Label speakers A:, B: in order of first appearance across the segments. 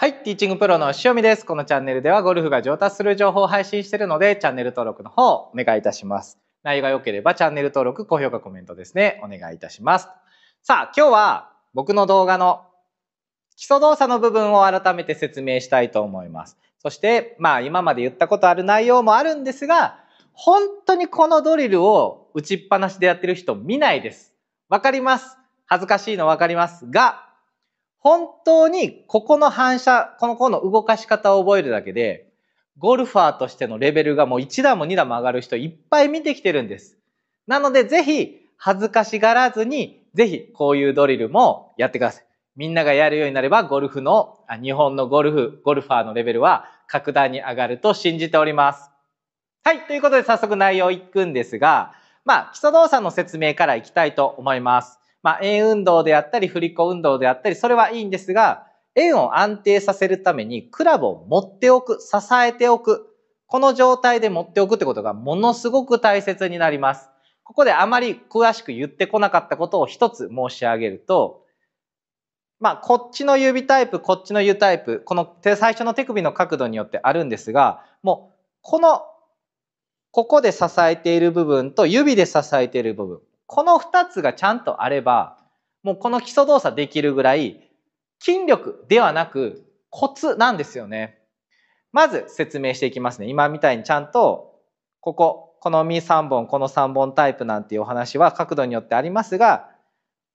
A: はい、ティーチングプロの塩見です。このチャンネルではゴルフが上達する情報を配信しているので、チャンネル登録の方お願いいたします。内容が良ければチャンネル登録、高評価、コメントですね、お願いいたします。さあ、今日は僕の動画の基礎動作の部分を改めて説明したいと思います。そして、まあ今まで言ったことある内容もあるんですが、本当にこのドリルを打ちっぱなしでやってる人見ないです。わかります。恥ずかしいのわかりますが、本当にここの反射、この子の動かし方を覚えるだけで、ゴルファーとしてのレベルがもう1段も2段も上がる人いっぱい見てきてるんです。なので、ぜひ恥ずかしがらずに、ぜひこういうドリルもやってください。みんながやるようになれば、ゴルフの、日本のゴルフ、ゴルファーのレベルは格段に上がると信じております。はい。ということで、早速内容いくんですが、まあ、基礎動作の説明からいきたいと思います。まあ、円運動であったり、振り子運動であったり、それはいいんですが、円を安定させるためにクラブを持っておく、支えておく、この状態で持っておくってことがものすごく大切になります。ここであまり詳しく言ってこなかったことを一つ申し上げると、まあ、こっちの指タイプ、こっちの指タイプ、この最初の手首の角度によってあるんですが、もう、この、ここで支えている部分と指で支えている部分。この2つがちゃんとあれば、もうこの基礎動作できるぐらい、筋力ではなくコツなんですよね。まず説明していきますね。今みたいにちゃんと、ここ、この身3本、この3本タイプなんていうお話は角度によってありますが、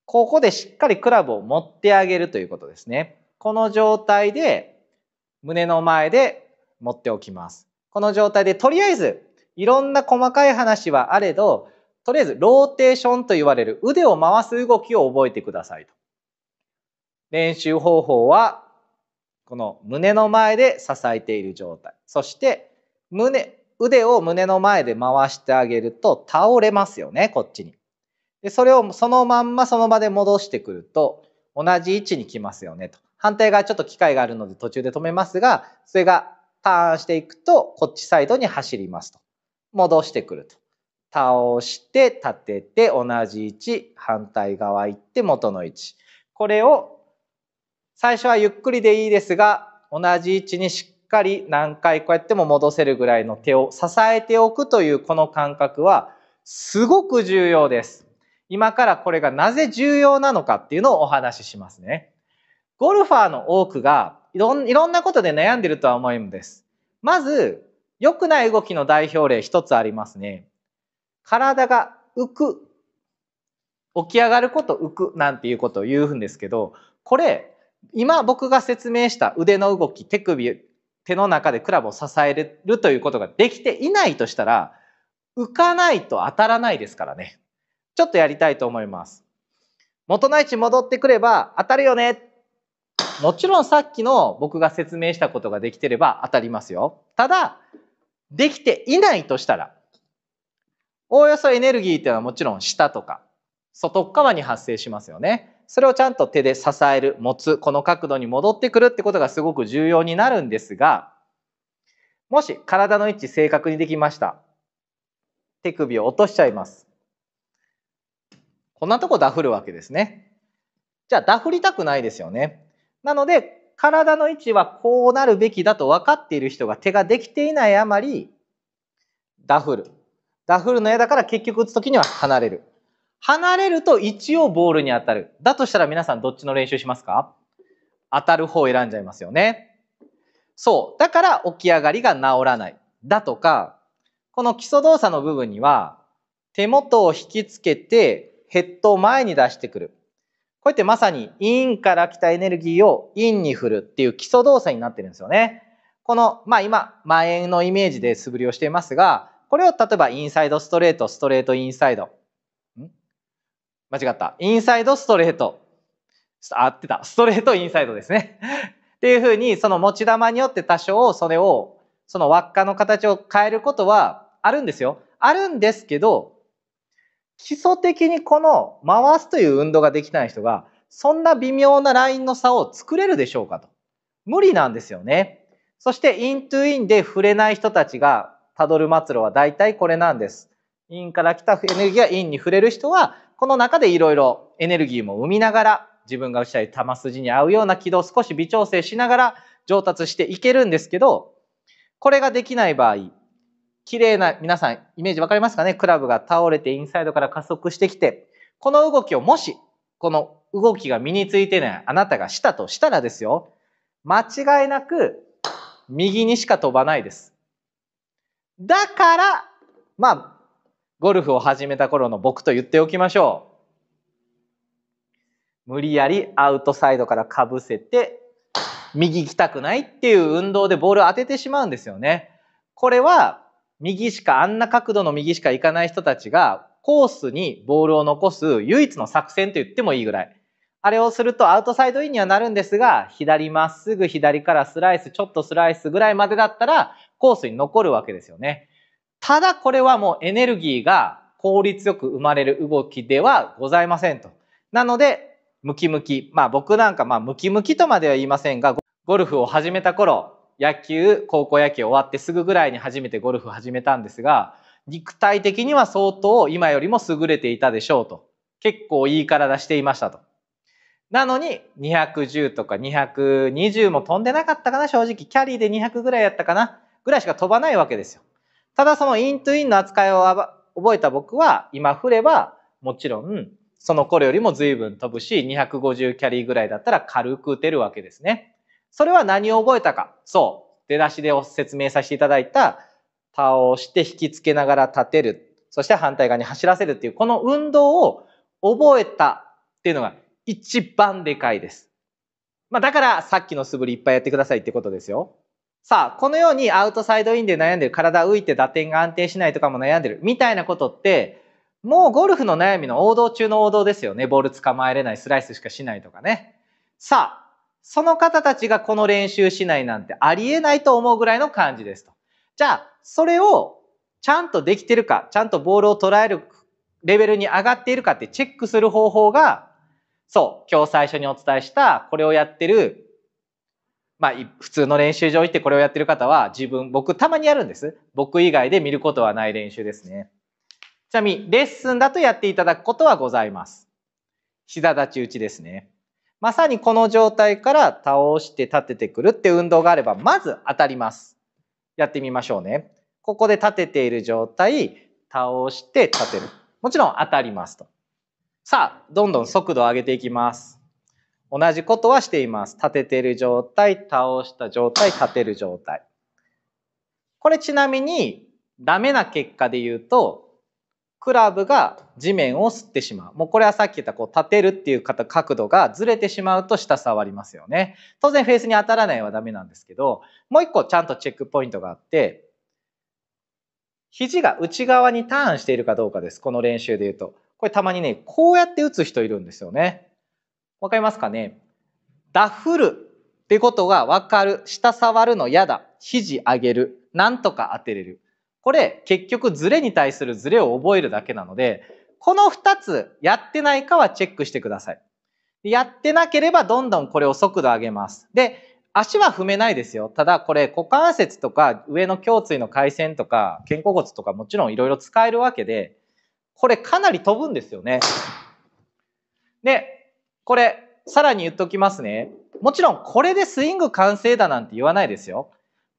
A: ここでしっかりクラブを持ってあげるということですね。この状態で、胸の前で持っておきます。この状態で、とりあえず、いろんな細かい話はあれど、とりあえずローテーションと言われる腕を回す動きを覚えてくださいと。練習方法はこの胸の前で支えている状態そして胸腕を胸の前で回してあげると倒れますよねこっちに。でそれをそのまんまその場で戻してくると同じ位置に来ますよねと。反対側ちょっと機会があるので途中で止めますがそれがターンしていくとこっちサイドに走りますと。戻してくると。倒して立てて同じ位置反対側行って元の位置これを最初はゆっくりでいいですが同じ位置にしっかり何回こうやっても戻せるぐらいの手を支えておくというこの感覚はすごく重要です。今からこれがなぜ重要なのかっていうのをお話ししますね。ゴルファーの多くがいろんなことで悩んでるとは思うんです。まず良くない動きの代表例一つありますね。体が浮く起き上がること浮くなんていうことを言うんですけどこれ今僕が説明した腕の動き手首手の中でクラブを支えるということができていないとしたら浮かないと当たらないですからねちょっとやりたいと思います元の位置戻ってくれば当たるよねもちろんさっきの僕が説明したことができてれば当たりますよただできていないとしたらおおよそエネルギーっていうのはもちろん舌とか外側に発生しますよね。それをちゃんと手で支える、持つ、この角度に戻ってくるってことがすごく重要になるんですが、もし体の位置正確にできました。手首を落としちゃいます。こんなとこダフるわけですね。じゃあダフりたくないですよね。なので、体の位置はこうなるべきだと分かっている人が手ができていないあまり、ダフる。ダフルの絵だから結局打つ時には離れる。離れると一応ボールに当たる。だとしたら皆さんどっちの練習しますか当たる方を選んじゃいますよね。そう。だから起き上がりが治らない。だとか、この基礎動作の部分には、手元を引きつけてヘッドを前に出してくる。こうやってまさにインから来たエネルギーをインに振るっていう基礎動作になってるんですよね。この、まあ今、前のイメージで素振りをしていますが、これを例えばインサイドストレート、ストレートインサイド。ん間違った。インサイドストレート。合ってた。ストレートインサイドですね。っていうふうに、その持ち球によって多少、それを、その輪っかの形を変えることはあるんですよ。あるんですけど、基礎的にこの回すという運動ができない人が、そんな微妙なラインの差を作れるでしょうかと。無理なんですよね。そして、イントゥインで触れない人たちがたどる末路は大体これなんです。陰から来たエネルギーが陰に触れる人は、この中でいろいろエネルギーも生みながら、自分が打ちたい球筋に合うような軌道を少し微調整しながら上達していけるんですけど、これができない場合、綺麗な、皆さんイメージわかりますかねクラブが倒れてインサイドから加速してきて、この動きをもし、この動きが身についてないあなたがしたとしたらですよ、間違いなく右にしか飛ばないです。だから、まあ、ゴルフを始めた頃の僕と言っておきましょう。無理やりアウトサイドからかぶせて、右行きたくないっていう運動でボールを当ててしまうんですよね。これは、右しか、あんな角度の右しか行かない人たちが、コースにボールを残す唯一の作戦と言ってもいいぐらい。あれをするとアウトサイドインにはなるんですが、左まっすぐ左からスライス、ちょっとスライスぐらいまでだったら、コースに残るわけですよね。ただこれはもうエネルギーが効率よく生まれる動きではございませんと。なので、ムキムキ。まあ僕なんかまあムキムキとまでは言いませんが、ゴルフを始めた頃、野球、高校野球終わってすぐぐらいに初めてゴルフ始めたんですが、肉体的には相当今よりも優れていたでしょうと。結構いい体していましたと。なのに210とか220も飛んでなかったかな正直。キャリーで200ぐらいやったかな。ぐらいしか飛ばないわけですよ。ただそのイントゥインの扱いを覚えた僕は今振ればもちろんその頃よりも随分飛ぶし250キャリーぐらいだったら軽く打てるわけですね。それは何を覚えたか。そう。出だしで説明させていただいた倒して引きつけながら立てる。そして反対側に走らせるっていうこの運動を覚えたっていうのが一番でかいです。まあ、だからさっきの素振りいっぱいやってくださいってことですよ。さあ、このようにアウトサイドインで悩んでる、体浮いて打点が安定しないとかも悩んでる、みたいなことって、もうゴルフの悩みの王道中の王道ですよね。ボール捕まえれない、スライスしかしないとかね。さあ、その方たちがこの練習しないなんてありえないと思うぐらいの感じですと。じゃあ、それをちゃんとできてるか、ちゃんとボールを捉えるレベルに上がっているかってチェックする方法が、そう、今日最初にお伝えした、これをやってるまあ、普通の練習場行ってこれをやってる方は自分、僕たまにやるんです。僕以外で見ることはない練習ですね。ちなみに、レッスンだとやっていただくことはございます。膝立ち打ちですね。まさにこの状態から倒して立ててくるって運動があれば、まず当たります。やってみましょうね。ここで立てている状態、倒して立てる。もちろん当たりますと。さあ、どんどん速度を上げていきます。同じことはしています。立ててる状態、倒した状態、立てる状態。これちなみに、ダメな結果で言うと、クラブが地面を吸ってしまう。もうこれはさっき言ったこう立てるっていう角度がずれてしまうと下触りますよね。当然フェースに当たらないはダメなんですけど、もう一個ちゃんとチェックポイントがあって、肘が内側にターンしているかどうかです。この練習で言うと。これたまにね、こうやって打つ人いるんですよね。わかりますかねダフるってことがわかる。下触るの嫌だ。肘上げる。なんとか当てれる。これ結局ズレに対するズレを覚えるだけなので、この2つやってないかはチェックしてください。やってなければどんどんこれを速度上げます。で、足は踏めないですよ。ただこれ股関節とか上の胸椎の回線とか肩甲骨とかもちろんいろいろ使えるわけで、これかなり飛ぶんですよね。で、これ、さらに言っときますね。もちろん、これでスイング完成だなんて言わないですよ。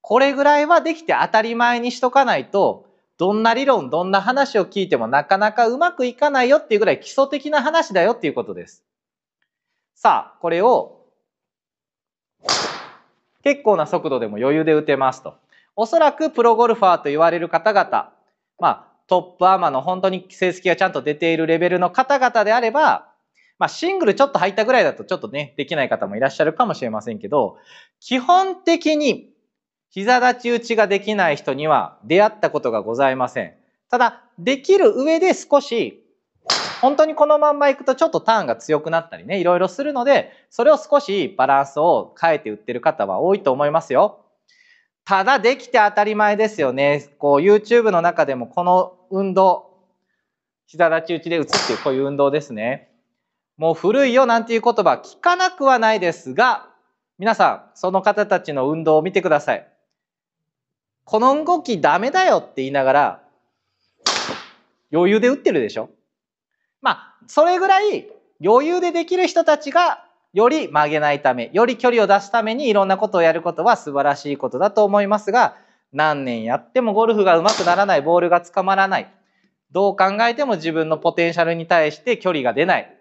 A: これぐらいはできて当たり前にしとかないと、どんな理論、どんな話を聞いてもなかなかうまくいかないよっていうぐらい基礎的な話だよっていうことです。さあ、これを結構な速度でも余裕で打てますと。おそらくプロゴルファーと言われる方々、まあ、トップアーマーの本当に成績がちゃんと出ているレベルの方々であれば、まあ、シングルちょっと入ったぐらいだとちょっとね、できない方もいらっしゃるかもしれませんけど、基本的に膝立ち打ちができない人には出会ったことがございません。ただ、できる上で少し、本当にこのまんま行くとちょっとターンが強くなったりね、いろいろするので、それを少しバランスを変えて打ってる方は多いと思いますよ。ただ、できて当たり前ですよね。こう、YouTube の中でもこの運動、膝立ち打ちで打つっていうこういう運動ですね。もう古いよなんていう言葉聞かなくはないですが、皆さん、その方たちの運動を見てください。この動きダメだよって言いながら、余裕で打ってるでしょまあ、それぐらい余裕でできる人たちが、より曲げないため、より距離を出すためにいろんなことをやることは素晴らしいことだと思いますが、何年やってもゴルフが上手くならない、ボールがつかまらない。どう考えても自分のポテンシャルに対して距離が出ない。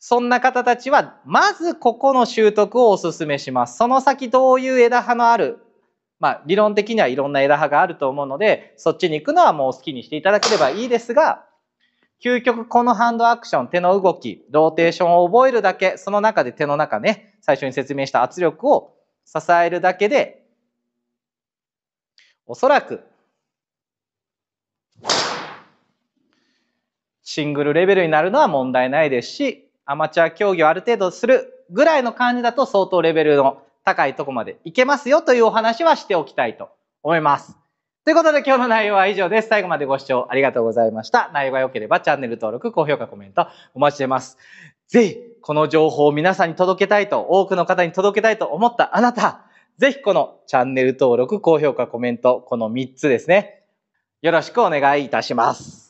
A: そんな方たちは、まずここの習得をお勧めします。その先どういう枝葉のある、まあ理論的にはいろんな枝葉があると思うので、そっちに行くのはもう好きにしていただければいいですが、究極このハンドアクション、手の動き、ローテーションを覚えるだけ、その中で手の中ね、最初に説明した圧力を支えるだけで、おそらく、シングルレベルになるのは問題ないですし、アマチュア競技をある程度するぐらいの感じだと相当レベルの高いとこまでいけますよというお話はしておきたいと思います。ということで今日の内容は以上です。最後までご視聴ありがとうございました。内容が良ければチャンネル登録、高評価、コメントお待ちしてます。ぜひ、この情報を皆さんに届けたいと、多くの方に届けたいと思ったあなた、ぜひこのチャンネル登録、高評価、コメント、この3つですね。よろしくお願いいたします。